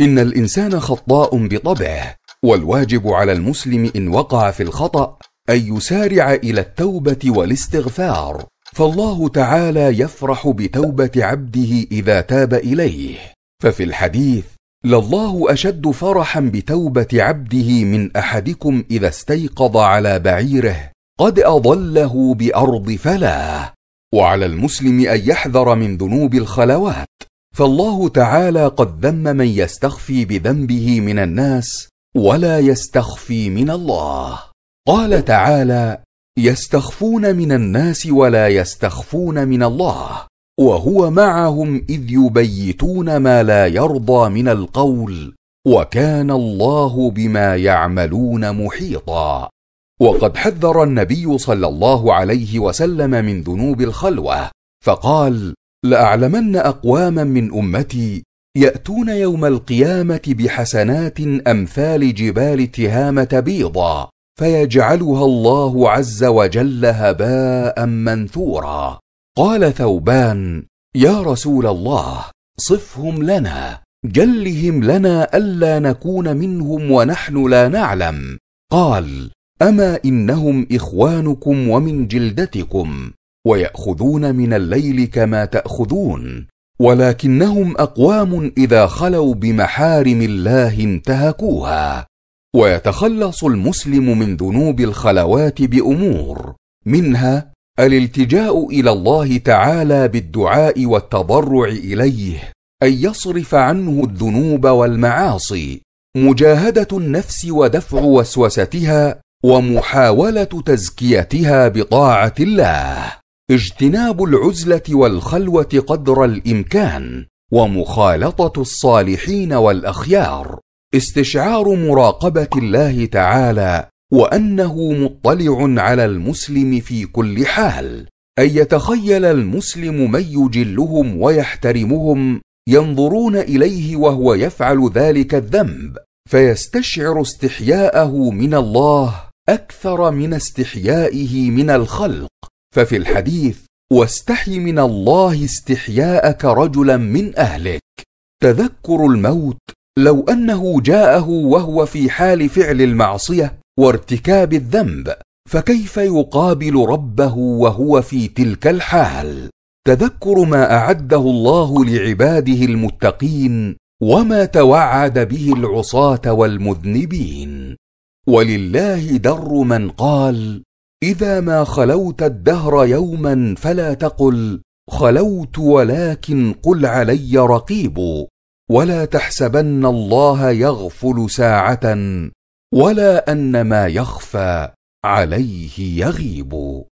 ان الانسان خطاء بطبعه والواجب على المسلم ان وقع في الخطا ان يسارع الى التوبه والاستغفار فالله تعالى يفرح بتوبه عبده اذا تاب اليه ففي الحديث لله اشد فرحا بتوبه عبده من احدكم اذا استيقظ على بعيره قد اضله بارض فلاه وعلى المسلم ان يحذر من ذنوب الخلوات فالله تعالى قد ذم من يستخفي بذنبه من الناس ولا يستخفي من الله قال تعالى يستخفون من الناس ولا يستخفون من الله وهو معهم اذ يبيتون ما لا يرضى من القول وكان الله بما يعملون محيطا وقد حذر النبي صلى الله عليه وسلم من ذنوب الخلوه فقال لاعلمن اقواما من امتي ياتون يوم القيامه بحسنات امثال جبال تهامه بيضا فيجعلها الله عز وجل هباء منثورا قال ثوبان يا رسول الله صفهم لنا جلهم لنا الا نكون منهم ونحن لا نعلم قال اما انهم اخوانكم ومن جلدتكم ويأخذون من الليل كما تأخذون ولكنهم أقوام إذا خلوا بمحارم الله انتهكوها ويتخلص المسلم من ذنوب الخلوات بأمور منها الالتجاء إلى الله تعالى بالدعاء والتضرع إليه أن يصرف عنه الذنوب والمعاصي مجاهدة النفس ودفع وسوستها ومحاولة تزكيتها بطاعة الله اجتناب العزله والخلوه قدر الامكان ومخالطه الصالحين والاخيار استشعار مراقبه الله تعالى وانه مطلع على المسلم في كل حال ان يتخيل المسلم من يجلهم ويحترمهم ينظرون اليه وهو يفعل ذلك الذنب فيستشعر استحياءه من الله اكثر من استحيائه من الخلق ففي الحديث واستحي من الله استحياءك رجلا من اهلك تذكر الموت لو انه جاءه وهو في حال فعل المعصيه وارتكاب الذنب فكيف يقابل ربه وهو في تلك الحال تذكر ما اعده الله لعباده المتقين وما توعد به العصاه والمذنبين ولله در من قال اذا ما خلوت الدهر يوما فلا تقل خلوت ولكن قل علي رقيب ولا تحسبن الله يغفل ساعه ولا ان ما يخفى عليه يغيب